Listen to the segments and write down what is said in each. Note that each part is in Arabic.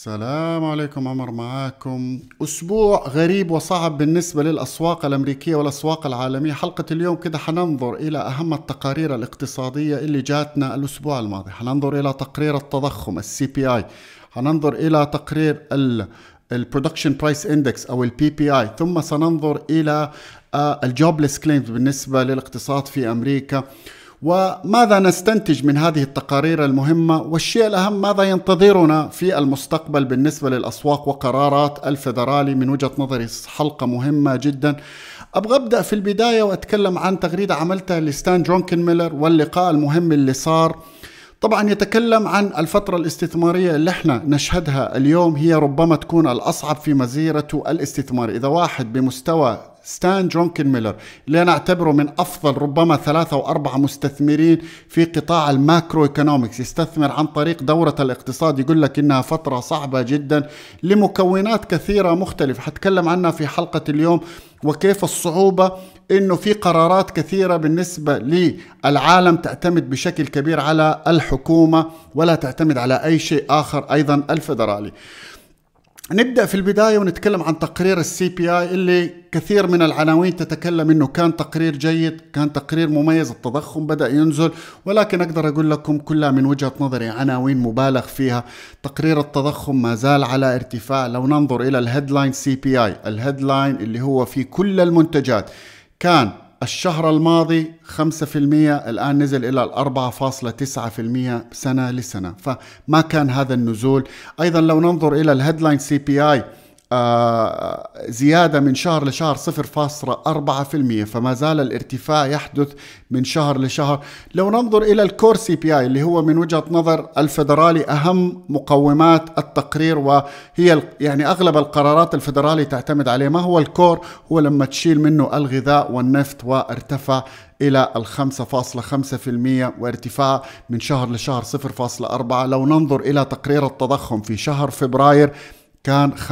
السلام عليكم عمر معاكم أسبوع غريب وصعب بالنسبة للأسواق الأمريكية والأسواق العالمية حلقة اليوم كده حننظر إلى أهم التقارير الاقتصادية اللي جاتنا الأسبوع الماضي حننظر إلى تقرير التضخم السي بي آي حننظر إلى تقرير البرودكشن برايس اندكس او البي بي اي ثم سننظر الى آه، الجوبليس كليمز بالنسبه للاقتصاد في امريكا وماذا نستنتج من هذه التقارير المهمة والشيء الأهم ماذا ينتظرنا في المستقبل بالنسبة للأسواق وقرارات الفدرالي من وجهة نظري حلقة مهمة جدا أبغى أبدأ في البداية وأتكلم عن تغريدة عملتها لستان جونكن ميلر واللقاء المهم اللي صار طبعا يتكلم عن الفترة الاستثمارية اللي احنا نشهدها اليوم هي ربما تكون الأصعب في مزيرته الاستثمار إذا واحد بمستوى ستان جونكن ميلر اللي أنا أعتبره من أفضل ربما ثلاثة أو أربعة مستثمرين في قطاع الماكرو إيكونومكس يستثمر عن طريق دورة الاقتصاد يقول لك إنها فترة صعبة جدا لمكونات كثيرة مختلفة حتكلم عنها في حلقة اليوم وكيف الصعوبة انه في قرارات كثيره بالنسبه للعالم تعتمد بشكل كبير على الحكومه ولا تعتمد على اي شيء اخر ايضا الفدرالي. نبدا في البدايه ونتكلم عن تقرير السي بي اي اللي كثير من العناوين تتكلم انه كان تقرير جيد، كان تقرير مميز، التضخم بدا ينزل، ولكن اقدر اقول لكم كلها من وجهه نظري عناوين مبالغ فيها، تقرير التضخم ما زال على ارتفاع، لو ننظر الى الهيدلاين سي بي اي، الهيدلاين اللي هو في كل المنتجات كان الشهر الماضي 5% الآن نزل إلى 4.9% سنة لسنة فما كان هذا النزول أيضا لو ننظر إلى الهيدلاين سي بي آي آه، زيادة من شهر لشهر 0.4% فما زال الارتفاع يحدث من شهر لشهر لو ننظر إلى الكور سي بي آي اللي هو من وجهة نظر الفدرالي أهم مقومات التقرير وهي يعني أغلب القرارات الفدرالي تعتمد عليه ما هو الكور هو لما تشيل منه الغذاء والنفط وارتفع إلى ال 5.5% وارتفاع من شهر لشهر 0.4 لو ننظر إلى تقرير التضخم في شهر فبراير كان 5.5%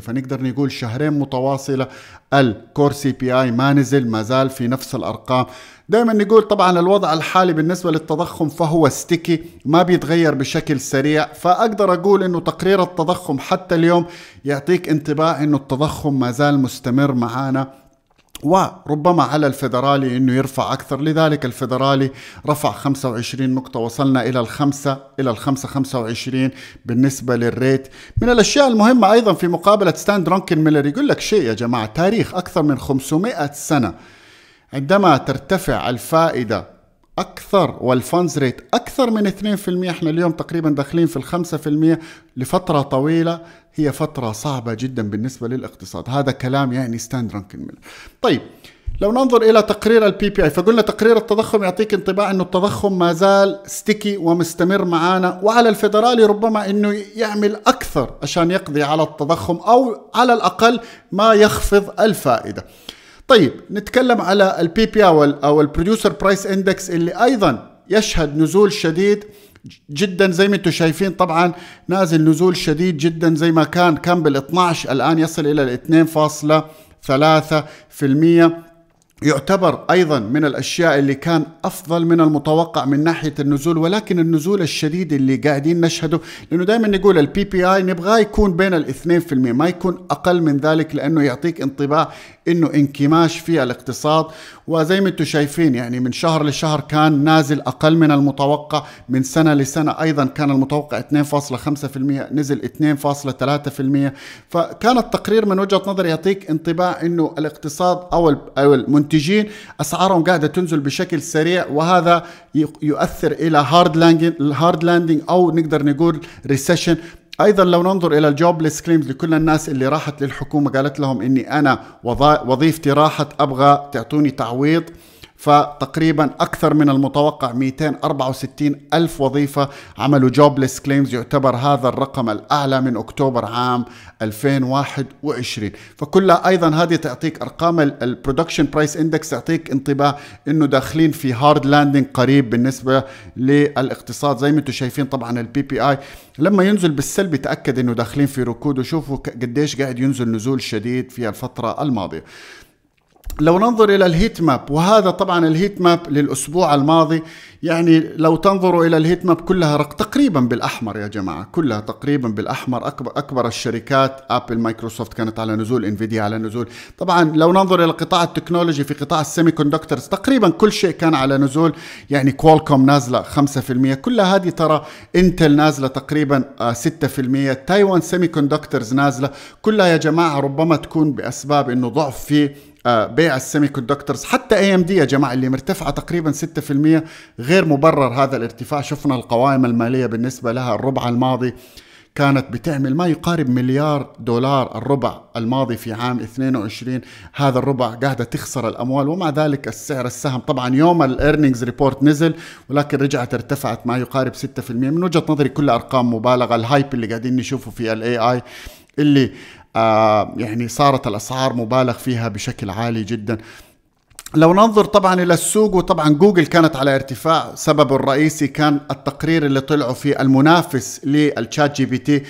فنقدر نقول شهرين متواصلة الكور سي بي اي ما نزل ما زال في نفس الأرقام دائما نقول طبعا الوضع الحالي بالنسبة للتضخم فهو ستيكي ما بيتغير بشكل سريع فأقدر أقول أنه تقرير التضخم حتى اليوم يعطيك انطباع أنه التضخم ما زال مستمر معانا وربما على الفيدرالي انه يرفع اكثر لذلك الفيدرالي رفع 25 نقطه وصلنا الى الخمسه الى الخمسه 25 بالنسبه للريت من الاشياء المهمه ايضا في مقابله ستاند رونكن ميلر يقول لك شيء يا جماعه تاريخ اكثر من 500 سنه عندما ترتفع الفائده اكثر والفانز ريت اكثر من 2% احنا اليوم تقريبا داخلين في ال 5% لفتره طويله هي فترة صعبة جدا بالنسبة للاقتصاد هذا كلام يعني ستاند رانكن طيب لو ننظر الى تقرير البي بي اي فقلنا تقرير التضخم يعطيك انطباع انه التضخم ما زال ستيكي ومستمر معانا وعلى الفدرالي ربما انه يعمل اكثر عشان يقضي على التضخم او على الاقل ما يخفض الفائده طيب نتكلم على البي بي آي او البروديوسر برايس اندكس اللي ايضا يشهد نزول شديد جدا زي ما انتم شايفين طبعا نازل نزول شديد جدا زي ما كان كان بال 12 الان يصل الى 2.3% يعتبر ايضا من الاشياء اللي كان افضل من المتوقع من ناحيه النزول ولكن النزول الشديد اللي قاعدين نشهده لانه دائما نقول البي بي اي نبغاه يكون بين ال 2% ما يكون اقل من ذلك لانه يعطيك انطباع انه انكماش في الاقتصاد وزي ما انتم شايفين يعني من شهر لشهر كان نازل اقل من المتوقع من سنه لسنه ايضا كان المتوقع 2.5% نزل 2.3% فكان التقرير من وجهه نظري يعطيك انطباع انه الاقتصاد او او المنتجين اسعارهم قاعده تنزل بشكل سريع وهذا يؤثر الى هارد لاندنج الهارد لاندنج او نقدر نقول ريسيشن ايضا لو ننظر الى الجوبلس كليمز لكل الناس اللي راحت للحكومه قالت لهم اني انا وظيفتي راحت ابغى تعطوني تعويض فتقريبا أكثر من المتوقع 264 ألف وظيفة عملوا جوبلس كليمز يعتبر هذا الرقم الأعلى من أكتوبر عام 2021 فكلها أيضا هذه تعطيك أرقام البرودكشن برايس اندكس تعطيك انطباع أنه داخلين في هارد لاندنج قريب بالنسبة للاقتصاد زي ما انتم شايفين طبعا البي بي اي لما ينزل بالسلب يتأكد أنه داخلين في ركود وشوفوا قديش قاعد ينزل نزول شديد في الفترة الماضية لو ننظر الى الهيت ماب وهذا طبعا الهيت ماب للاسبوع الماضي يعني لو تنظروا الى الهيت ماب كلها رق تقريبا بالاحمر يا جماعه كلها تقريبا بالاحمر اكبر اكبر الشركات ابل مايكروسوفت كانت على نزول انفيديا على نزول طبعا لو ننظر الى قطاع التكنولوجي في قطاع السيمي كوندكترز تقريبا كل شيء كان على نزول يعني كوالكوم نازله 5% كل هذه ترى انتل نازله تقريبا 6% تايوان سيمي كوندكترز نازله كلها يا جماعه ربما تكون باسباب انه ضعف في بيع السيمي كوندكترز حتى اي ام دي يا جماعه اللي مرتفعه تقريبا 6% غير مبرر هذا الارتفاع شفنا القوائم الماليه بالنسبه لها الربع الماضي كانت بتعمل ما يقارب مليار دولار الربع الماضي في عام 22 هذا الربع قاعده تخسر الاموال ومع ذلك السعر السهم طبعا يوم الايرنينجز ريبورت نزل ولكن رجعت ارتفعت ما يقارب 6% من وجهه نظري كل ارقام مبالغه الهايب اللي قاعدين نشوفه في الاي اي اللي آه، يعني صارت الأسعار مبالغ فيها بشكل عالي جدا لو ننظر طبعا الى السوق وطبعا جوجل كانت على ارتفاع سببه الرئيسي كان التقرير اللي طلعوا فيه المنافس للتشات جي بي تي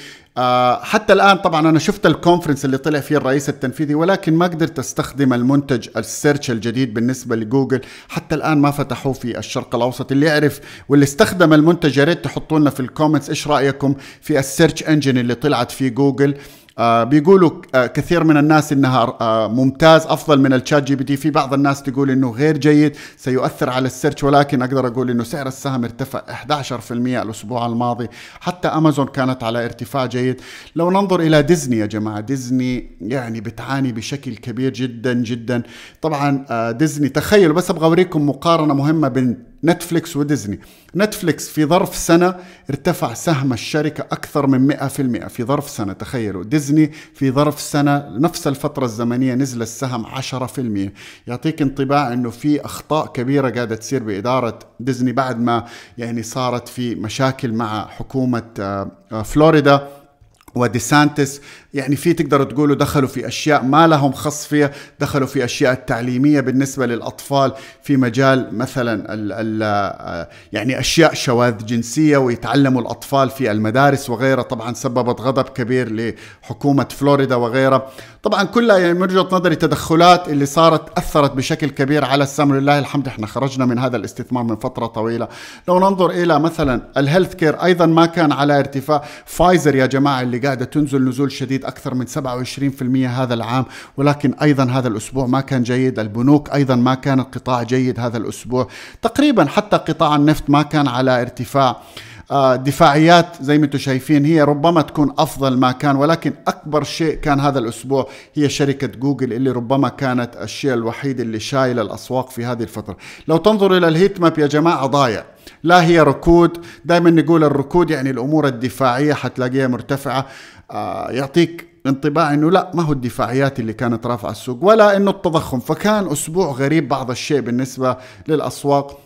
حتى الان طبعا انا شفت الكونفرنس اللي طلع فيه الرئيس التنفيذي ولكن ما قدرت استخدم المنتج السيرش الجديد بالنسبه لجوجل حتى الان ما فتحوه في الشرق الاوسط اللي يعرف واللي استخدم المنتج يا ريت تحطوا لنا في الكومنتس ايش رايكم في السيرش انجن اللي طلعت فيه جوجل آه، بيقولوا آه، كثير من الناس انها آه، ممتاز افضل من الشات جي بي تي في بعض الناس تقول انه غير جيد سيؤثر على السيرش ولكن اقدر اقول انه سعر السهم ارتفع 11% الاسبوع الماضي حتى امازون كانت على ارتفاع جيد لو ننظر الى ديزني يا جماعه ديزني يعني بتعاني بشكل كبير جدا جدا طبعا ديزني تخيلوا بس ابغى اوريكم مقارنه مهمه بين نتفليكس وديزني نتفليكس في ظرف سنة ارتفع سهم الشركة أكثر من 100% في ظرف سنة تخيلوا ديزني في ظرف سنة نفس الفترة الزمنية نزل السهم 10% يعطيك انطباع أنه في أخطاء كبيرة قاعدة تصير بإدارة ديزني بعد ما يعني صارت في مشاكل مع حكومة آه، آه، فلوريدا وديسانتس يعني في تقدر تقولوا دخلوا في اشياء ما لهم خص فيها دخلوا في اشياء التعليميه بالنسبه للاطفال في مجال مثلا الـ الـ آه، يعني اشياء شواذ جنسيه ويتعلموا الاطفال في المدارس وغيرها طبعا سببت غضب كبير لحكومه فلوريدا وغيرها طبعا كلها يعني من وجهه نظري تدخلات اللي صارت اثرت بشكل كبير على السمر لله الحمد احنا خرجنا من هذا الاستثمار من فتره طويله لو ننظر الى مثلا الهيلث كير ايضا ما كان على ارتفاع فايزر يا جماعه اللي قاعده تنزل نزول شديد تزيد أكثر من 27% هذا العام ولكن أيضا هذا الأسبوع ما كان جيد البنوك أيضا ما كان القطاع جيد هذا الأسبوع تقريبا حتى قطاع النفط ما كان على ارتفاع آه، دفاعيات زي ما انتم شايفين هي ربما تكون افضل ما كان ولكن اكبر شيء كان هذا الاسبوع هي شركه جوجل اللي ربما كانت الشيء الوحيد اللي شايل الاسواق في هذه الفتره لو تنظر الى الهيت ماب يا جماعه ضايع لا هي ركود دائما نقول الركود يعني الامور الدفاعيه حتلاقيها مرتفعه آه، يعطيك انطباع انه لا ما هو الدفاعيات اللي كانت رافعه السوق ولا انه التضخم فكان اسبوع غريب بعض الشيء بالنسبه للاسواق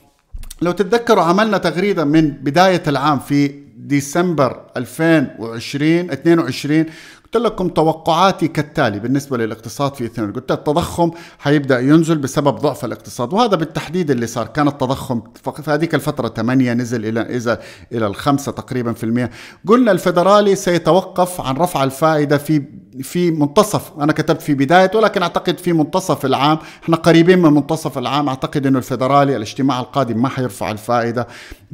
لو تتذكروا عملنا تغريدة من بداية العام في ديسمبر 2020 22 قلت لكم توقعاتي كالتالي بالنسبة للاقتصاد في اثنين قلت التضخم حيبدأ ينزل بسبب ضعف الاقتصاد وهذا بالتحديد اللي صار كان التضخم في هذيك الفترة 8 نزل إلى إذا إلى الخمسة تقريبا في المئة قلنا الفدرالي سيتوقف عن رفع الفائدة في في منتصف أنا كتبت في بداية ولكن أعتقد في منتصف العام احنا قريبين من منتصف العام أعتقد أنه الفدرالي الاجتماع القادم ما حيرفع الفائدة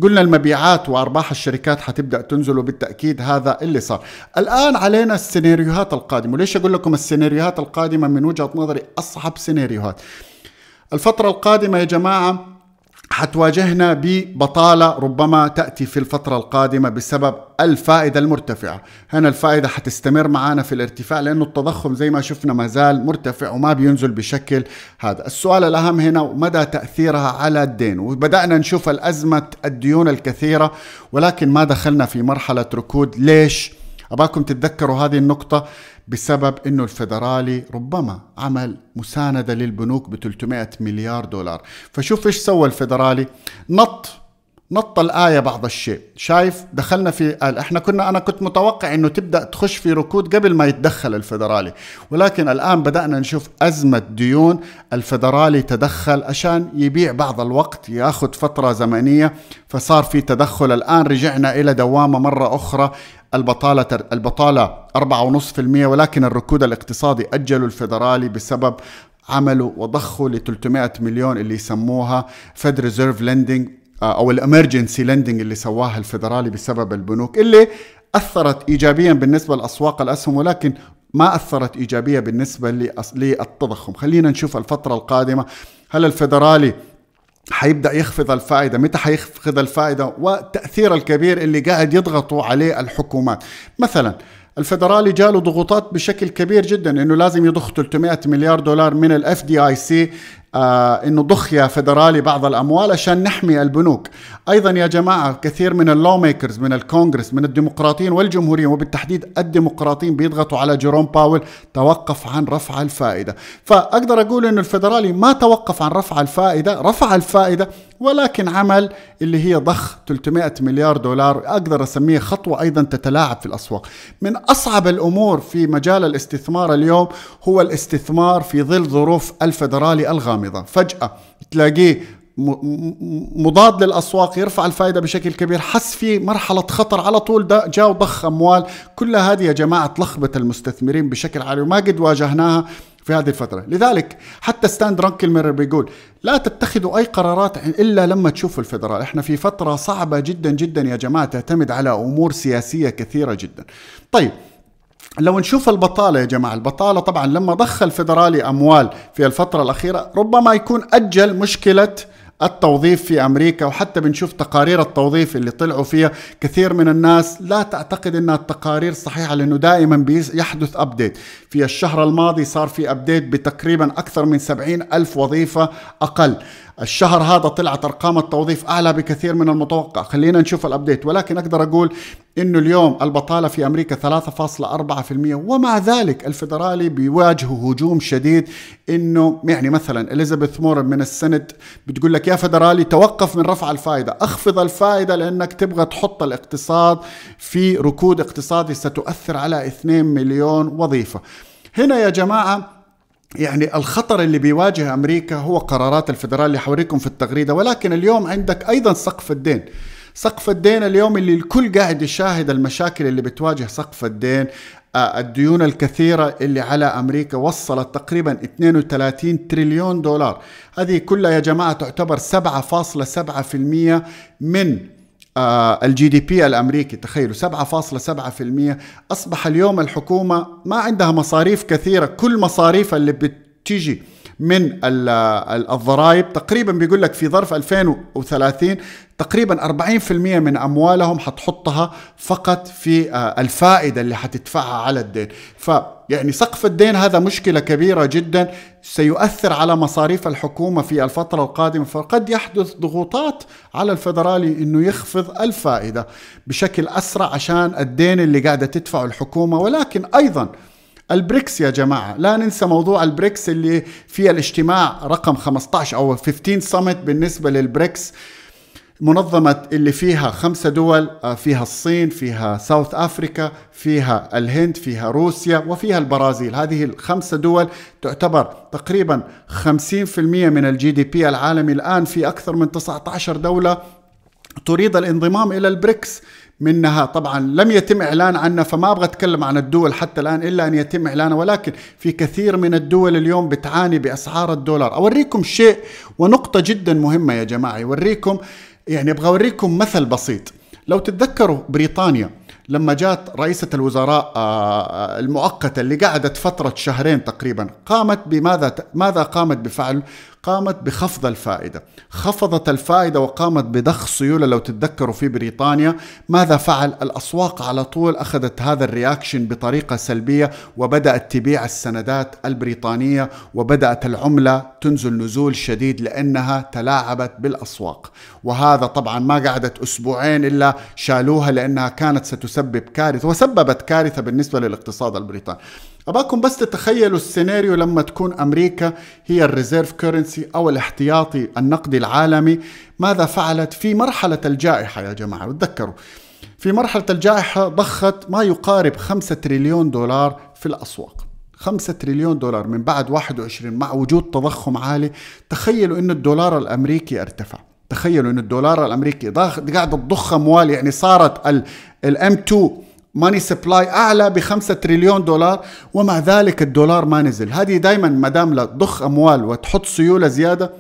قلنا المبيعات وأرباح الشركات حتبدأ تنزل وبالتأكيد هذا اللي صار الآن علينا السنة السيناريوهات القادمه وليش اقول لكم السيناريوهات القادمه من وجهه نظري اصعب سيناريوهات الفتره القادمه يا جماعه حتواجهنا ببطالة ربما تأتي في الفترة القادمة بسبب الفائدة المرتفعة هنا الفائدة حتستمر معنا في الارتفاع لأنه التضخم زي ما شفنا ما زال مرتفع وما بينزل بشكل هذا السؤال الأهم هنا مدى تأثيرها على الدين وبدأنا نشوف الأزمة الديون الكثيرة ولكن ما دخلنا في مرحلة ركود ليش؟ أباكم تتذكروا هذه النقطة بسبب أنه الفدرالي ربما عمل مساندة للبنوك ب 300 مليار دولار فشوف إيش سوى الفدرالي نط نط الآية بعض الشيء شايف دخلنا في قال احنا كنا أنا كنت متوقع أنه تبدأ تخش في ركود قبل ما يتدخل الفدرالي ولكن الآن بدأنا نشوف أزمة ديون الفدرالي تدخل عشان يبيع بعض الوقت ياخذ فترة زمنية فصار في تدخل الآن رجعنا إلى دوامة مرة أخرى البطالة البطالة 4.5% ولكن الركود الاقتصادي أجلوا الفدرالي بسبب عملوا وضخوا ل 300 مليون اللي يسموها فيد ريزيرف لندنج آه، او الامرجنسي لندنج اللي سواها الفدرالي بسبب البنوك اللي اثرت ايجابيا بالنسبه لاسواق الاسهم ولكن ما اثرت ايجابيه بالنسبه للتضخم خلينا نشوف الفتره القادمه هل الفدرالي حيبدا يخفض الفائده متى حيخفض الفائده والتاثير الكبير اللي قاعد يضغطوا عليه الحكومات مثلا الفدرالي جاله ضغوطات بشكل كبير جدا انه لازم يضخ 300 مليار دولار من الاف دي اي سي آه، انه ضخ يا فدرالي بعض الاموال عشان نحمي البنوك ايضا يا جماعه كثير من اللو ميكرز من الكونغرس من الديمقراطيين والجمهوريين وبالتحديد الديمقراطيين بيضغطوا على جيروم باول توقف عن رفع الفائده فاقدر اقول انه الفدرالي ما توقف عن رفع الفائده رفع الفائده ولكن عمل اللي هي ضخ 300 مليار دولار اقدر اسميه خطوه ايضا تتلاعب في الاسواق من اصعب الامور في مجال الاستثمار اليوم هو الاستثمار في ظل ظروف الفدرالي الغامضه غامضة فجأة تلاقيه مضاد للاسواق يرفع الفائده بشكل كبير حس في مرحله خطر على طول ده جاء وضخ اموال كل هذه يا جماعه تلخبط المستثمرين بشكل عالي وما قد واجهناها في هذه الفتره لذلك حتى ستاند رانكلمير بيقول لا تتخذوا اي قرارات الا لما تشوفوا الفدرال احنا في فتره صعبه جدا جدا يا جماعه تعتمد على امور سياسيه كثيره جدا طيب لو نشوف البطالة يا جماعة البطالة طبعا لما ضخ الفدرالي أموال في الفترة الأخيرة ربما يكون أجل مشكلة التوظيف في امريكا وحتى بنشوف تقارير التوظيف اللي طلعوا فيها كثير من الناس لا تعتقد انها التقارير صحيحه لانه دائما يحدث ابديت في الشهر الماضي صار في ابديت بتقريبا اكثر من 70 الف وظيفه اقل الشهر هذا طلعت ارقام التوظيف اعلى بكثير من المتوقع خلينا نشوف الابديت ولكن اقدر اقول انه اليوم البطاله في امريكا 3.4% ومع ذلك الفدرالي بيواجه هجوم شديد انه يعني مثلا اليزابيث مورن من السند بتقول لك يا فدرالي توقف من رفع الفائده اخفض الفائده لانك تبغى تحط الاقتصاد في ركود اقتصادي ستؤثر على 2 مليون وظيفه هنا يا جماعه يعني الخطر اللي بيواجه امريكا هو قرارات الفدرال اللي حوريكم في التغريده ولكن اليوم عندك ايضا سقف الدين سقف الدين اليوم اللي الكل قاعد يشاهد المشاكل اللي بتواجه سقف الدين آه، الديون الكثيرة اللي على أمريكا وصلت تقريبا 32 تريليون دولار هذه كلها يا جماعة تعتبر 7.7% من آه، الجي دي بي الامريكي تخيلوا 7.7% اصبح اليوم الحكومه ما عندها مصاريف كثيره كل مصاريفها اللي بتجي من الضرائب تقريبا بيقول لك في ظرف 2030 تقريبا 40% من اموالهم حتحطها فقط في آه، الفائده اللي حتدفعها على الدين ف يعني سقف الدين هذا مشكلة كبيرة جدا سيؤثر على مصاريف الحكومة في الفترة القادمة فقد يحدث ضغوطات على الفدرالي انه يخفض الفائدة بشكل اسرع عشان الدين اللي قاعدة تدفعه الحكومة ولكن ايضا البريكس يا جماعة لا ننسى موضوع البريكس اللي في الاجتماع رقم 15 أو 15 سمت بالنسبة للبريكس منظمة اللي فيها خمسة دول آه، فيها الصين فيها ساوث أفريكا فيها الهند فيها روسيا وفيها البرازيل هذه الخمسة دول تعتبر تقريبا 50% من الجي دي بي العالمي الآن في أكثر من 19 دولة تريد الانضمام إلى البريكس منها طبعا لم يتم إعلان عنها فما أبغى أتكلم عن الدول حتى الآن إلا أن يتم إعلانها ولكن في كثير من الدول اليوم بتعاني بأسعار الدولار أوريكم شيء ونقطة جدا مهمة يا جماعة أوريكم يعني أبغى أوريكم مثل بسيط لو تتذكروا بريطانيا لما جات رئيسة الوزراء آه، آه، المؤقتة اللي قعدت فترة شهرين تقريبا قامت بماذا ماذا قامت بفعل قامت بخفض الفائدة خفضت الفائدة وقامت بضخ سيولة لو تتذكروا في بريطانيا ماذا فعل الأسواق على طول أخذت هذا الرياكشن بطريقة سلبية وبدأت تبيع السندات البريطانية وبدأت العملة تنزل نزول شديد لأنها تلاعبت بالأسواق وهذا طبعا ما قعدت أسبوعين إلا شالوها لأنها كانت ستسبب كارثة وسببت كارثة بالنسبة للاقتصاد البريطاني أباكم بس تتخيلوا السيناريو لما تكون أمريكا هي الريزيرف كورنسي أو الاحتياطي النقدي العالمي ماذا فعلت في مرحلة الجائحة يا جماعة وتذكروا في مرحلة الجائحة ضخت ما يقارب 5 تريليون دولار في الأسواق 5 تريليون دولار من بعد 21 مع وجود تضخم عالي تخيلوا أن الدولار الأمريكي ارتفع تخيلوا أن الدولار الأمريكي قاعد تضخ أموال يعني صارت الام 2 ماني سبلاي اعلى ب 5 تريليون دولار ومع ذلك الدولار ما نزل هذه دائما ما دام تضخ اموال وتحط سيوله زياده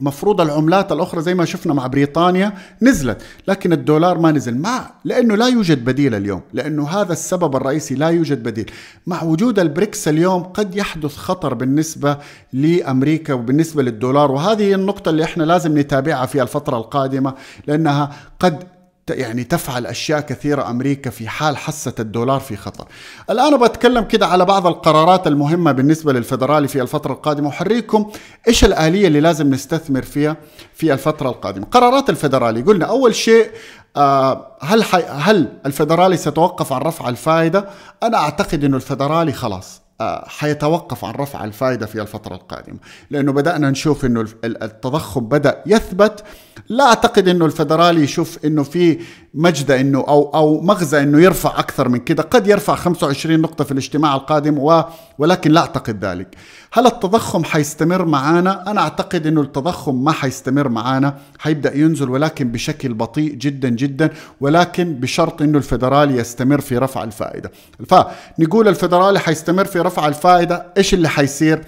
مفروض العملات الأخرى زي ما شفنا مع بريطانيا نزلت لكن الدولار ما نزل مع لأنه لا يوجد بديل اليوم لأنه هذا السبب الرئيسي لا يوجد بديل مع وجود البريكس اليوم قد يحدث خطر بالنسبة لأمريكا وبالنسبة للدولار وهذه النقطة اللي احنا لازم نتابعها في الفترة القادمة لأنها قد يعني تفعل أشياء كثيرة أمريكا في حال حست الدولار في خطر الآن بتكلم كده على بعض القرارات المهمة بالنسبة للفدرالي في الفترة القادمة وحريكم إيش الآلية اللي لازم نستثمر فيها في الفترة القادمة قرارات الفدرالي قلنا أول شيء آه، هل هل الفدرالي سيتوقف عن رفع الفائدة؟ أنا أعتقد أنه الفدرالي خلاص حيتوقف عن رفع الفائدة في الفترة القادمة لأنه بدأنا نشوف أنه التضخم بدأ يثبت لا أعتقد أنه الفدرالي يشوف أنه في مجدة أنه أو, أو مغزى أنه يرفع أكثر من كده قد يرفع 25 نقطة في الاجتماع القادم و ولكن لا أعتقد ذلك هل التضخم حيستمر معانا؟ أنا أعتقد أنه التضخم ما حيستمر معانا حيبدأ ينزل ولكن بشكل بطيء جدا جدا ولكن بشرط أنه الفدرالي يستمر في رفع الفائدة فنقول الفدرالي حيستمر في رفع الفائدة إيش اللي حيصير؟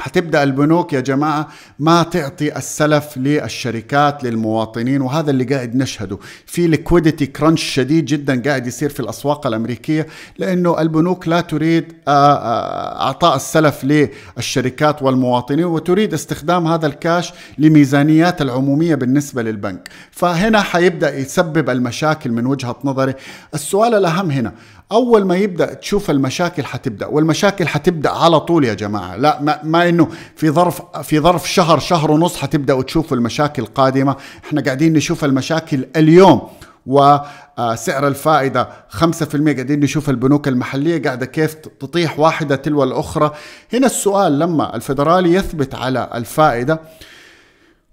حتبدا البنوك يا جماعه ما تعطي السلف للشركات للمواطنين وهذا اللي قاعد نشهده في ليكويديتي كرانش شديد جدا قاعد يصير في الاسواق الامريكيه لانه البنوك لا تريد آه، آه، اعطاء السلف للشركات والمواطنين وتريد استخدام هذا الكاش لميزانيات العموميه بالنسبه للبنك فهنا حيبدا يسبب المشاكل من وجهه نظري السؤال الاهم هنا اول ما يبدا تشوف المشاكل حتبدا والمشاكل حتبدا على طول يا جماعه لا ما, ما انه في ظرف في ظرف شهر شهر ونص حتبداوا تشوفوا المشاكل قادمه احنا قاعدين نشوف المشاكل اليوم وسعر آه، الفائدة 5% قاعدين نشوف البنوك المحلية قاعدة كيف تطيح واحدة تلو الأخرى هنا السؤال لما الفدرالي يثبت على الفائدة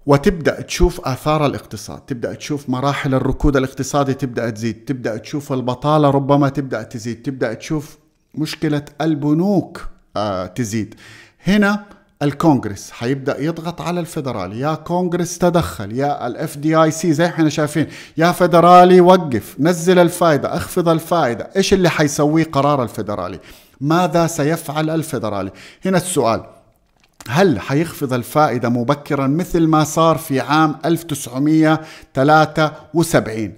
وتبدا تشوف اثار الاقتصاد، تبدا تشوف مراحل الركود الاقتصادي تبدا تزيد، تبدا تشوف البطاله ربما تبدا تزيد، تبدا تشوف مشكله البنوك آه، تزيد. هنا الكونغرس حيبدا يضغط على الفدرالي يا كونغرس تدخل يا الاف دي اي سي زي احنا شايفين يا فدرالي وقف نزل الفائده اخفض الفائده ايش اللي حيسويه قرار الفدرالي ماذا سيفعل الفدرالي هنا السؤال هل حيخفض الفائدة مبكرا مثل ما صار في عام 1973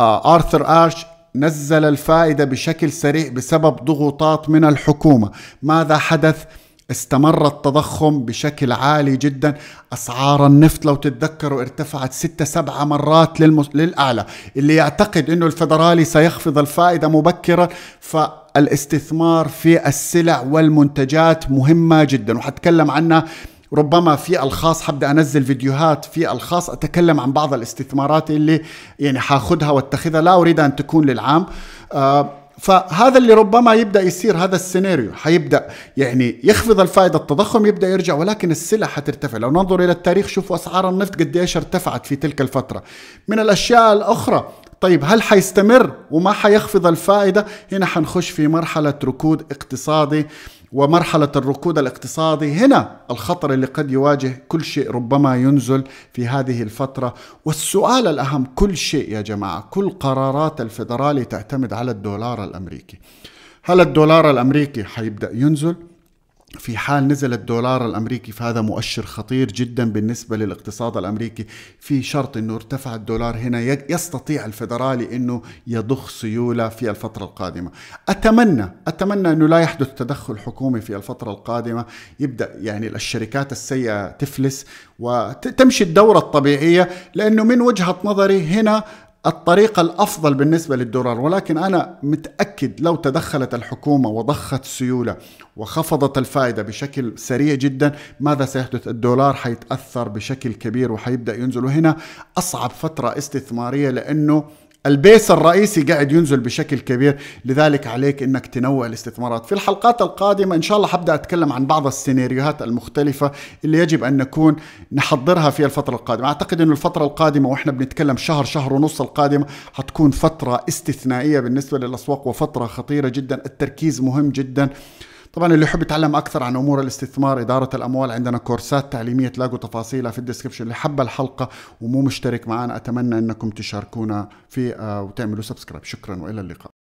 آه آرثر آش نزل الفائدة بشكل سريع بسبب ضغوطات من الحكومة ماذا حدث؟ استمر التضخم بشكل عالي جدا أسعار النفط لو تتذكروا ارتفعت ستة سبعة مرات للمس... للأعلى اللي يعتقد أنه الفدرالي سيخفض الفائدة مبكرا ف الاستثمار في السلع والمنتجات مهمة جدا وحتكلم عنها ربما في الخاص حبدا انزل فيديوهات في الخاص اتكلم عن بعض الاستثمارات اللي يعني حاخذها واتخذها لا اريد ان تكون للعام آه فهذا اللي ربما يبدا يصير هذا السيناريو حيبدا يعني يخفض الفائده التضخم يبدا يرجع ولكن السلع حترتفع لو ننظر الى التاريخ شوفوا اسعار النفط قديش ارتفعت في تلك الفتره من الاشياء الاخرى طيب هل حيستمر وما حيخفض الفائدة هنا حنخش في مرحلة ركود اقتصادي ومرحلة الركود الاقتصادي هنا الخطر اللي قد يواجه كل شيء ربما ينزل في هذه الفترة والسؤال الأهم كل شيء يا جماعة كل قرارات الفدرالي تعتمد على الدولار الأمريكي هل الدولار الأمريكي حيبدأ ينزل في حال نزل الدولار الامريكي فهذا مؤشر خطير جدا بالنسبه للاقتصاد الامريكي في شرط انه ارتفع الدولار هنا يستطيع الفدرالي انه يضخ سيوله في الفتره القادمه اتمنى اتمنى انه لا يحدث تدخل حكومي في الفتره القادمه يبدا يعني الشركات السيئه تفلس وتمشي الدوره الطبيعيه لانه من وجهه نظري هنا الطريقة الأفضل بالنسبة للدولار ولكن أنا متأكد لو تدخلت الحكومة وضخت سيولة وخفضت الفائدة بشكل سريع جدا ماذا سيحدث الدولار حيتأثر بشكل كبير وحيبدأ ينزل وهنا أصعب فترة استثمارية لأنه البيس الرئيسي قاعد ينزل بشكل كبير لذلك عليك انك تنوع الاستثمارات في الحلقات القادمه ان شاء الله حبدا اتكلم عن بعض السيناريوهات المختلفه اللي يجب ان نكون نحضرها في الفتره القادمه اعتقد انه الفتره القادمه واحنا بنتكلم شهر شهر ونص القادمه حتكون فتره استثنائيه بالنسبه للاسواق وفتره خطيره جدا التركيز مهم جدا طبعا اللي يحب يتعلم اكثر عن امور الاستثمار اداره الاموال عندنا كورسات تعليميه تلاقوا تفاصيلها في الديسكربشن اللي حب الحلقه ومو مشترك معنا اتمنى انكم تشاركونا في آه، وتعملوا سبسكرايب شكرا والى اللقاء